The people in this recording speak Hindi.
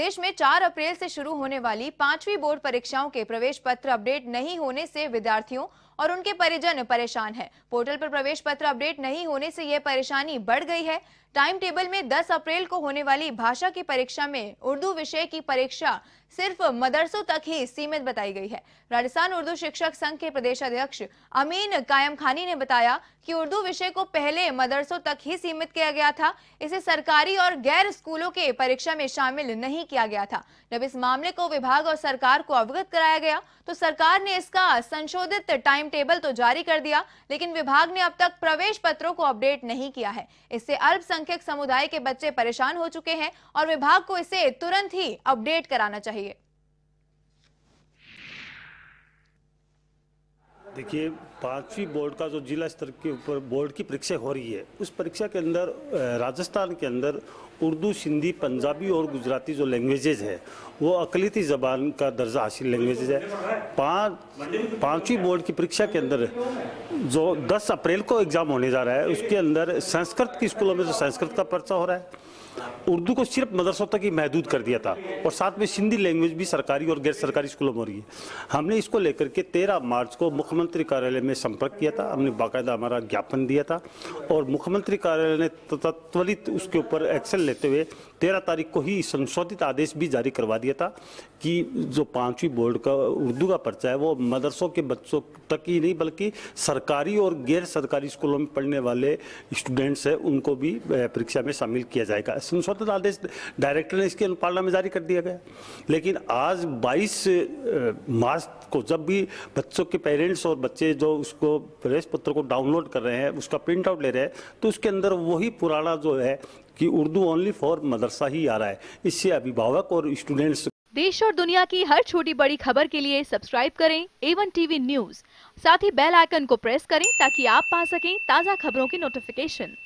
देश में 4 अप्रैल से शुरू होने वाली पांचवी बोर्ड परीक्षाओं के प्रवेश पत्र अपडेट नहीं होने से विद्यार्थियों और उनके परिजन परेशान हैं। पोर्टल पर प्रवेश पत्र अपडेट नहीं होने से यह परेशानी बढ़ गई है टाइम टेबल में 10 अप्रैल को होने वाली भाषा की परीक्षा में उर्दू विषय की परीक्षा सिर्फ मदरसों तक ही सीमित बताई गई है राजस्थान उर्दू शिक्षक संघ के प्रदेश अध्यक्ष अमीन कायम खानी ने बताया कि उर्दू विषय को पहले मदरसों तक ही सीमित किया गया था इसे सरकारी और गैर स्कूलों के परीक्षा में शामिल नहीं किया गया था जब इस मामले को विभाग और सरकार को अवगत कराया गया तो सरकार ने इसका संशोधित टाइम टेबल तो जारी कर दिया लेकिन विभाग ने अब तक प्रवेश पत्रों को अपडेट नहीं किया है इससे अल्पसंख्यक समुदाय के बच्चे परेशान हो चुके हैं और विभाग को इसे तुरंत ही अपडेट कराना चाहिए देखिए पाँचवीं बोर्ड का जो जिला स्तर के ऊपर बोर्ड की परीक्षा हो रही है उस परीक्षा के अंदर राजस्थान के अंदर उर्दू सिंधी पंजाबी और गुजराती जो लैंग्वेजेज है वो अकलीती ज़बान का दर्जा हासिल लैंग्वेजेज है पाँच पाँचवीं बोर्ड की परीक्षा के अंदर जो 10 अप्रैल को एग्ज़ाम होने जा रहा है उसके अंदर संस्कृत की स्कूलों में जो संस्कृत का पर्चा हो रहा है उर्दू को सिर्फ मदरसों तक ही महदूद कर दिया था और साथ में सिंधी लैंग्वेज भी सरकारी और गैर सरकारी स्कूलों में हो रही है हमने इसको लेकर के 13 मार्च को मुख्यमंत्री कार्यालय में संपर्क किया था हमने बाकायदा हमारा ज्ञापन दिया था और मुख्यमंत्री कार्यालय ने त्वरित उसके ऊपर एक्शन लेते हुए तेरह तारीख को ही संशोधित आदेश भी जारी करवा दिया था कि जो पाँचवीं बोर्ड का उर्दू का पर्चा है वो मदरसों के बच्चों तक ही नहीं बल्कि सरकारी और गैर सरकारी स्कूलों में पढ़ने वाले स्टूडेंट्स हैं उनको भी परीक्षा में शामिल किया जाएगा संशोधित आदेश डायरेक्टर ने इसके अनुपालना में जारी कर दिया गया लेकिन आज 22 मार्च को जब भी बच्चों के पेरेंट्स और बच्चे जो उसको प्रवेश पत्र को डाउनलोड कर रहे हैं उसका प्रिंट आउट ले रहे हैं तो उसके अंदर वही पुराना जो है कि उर्दू ओनली फॉर मदरसा ही आ रहा है इससे अभिभावक और स्टूडेंट्स देश और दुनिया की हर छोटी बड़ी खबर के लिए सब्सक्राइब करें एवन टीवी न्यूज साथ ही बेल आइकन को प्रेस करें ताकि आप पा सकें ताज़ा खबरों की नोटिफिकेशन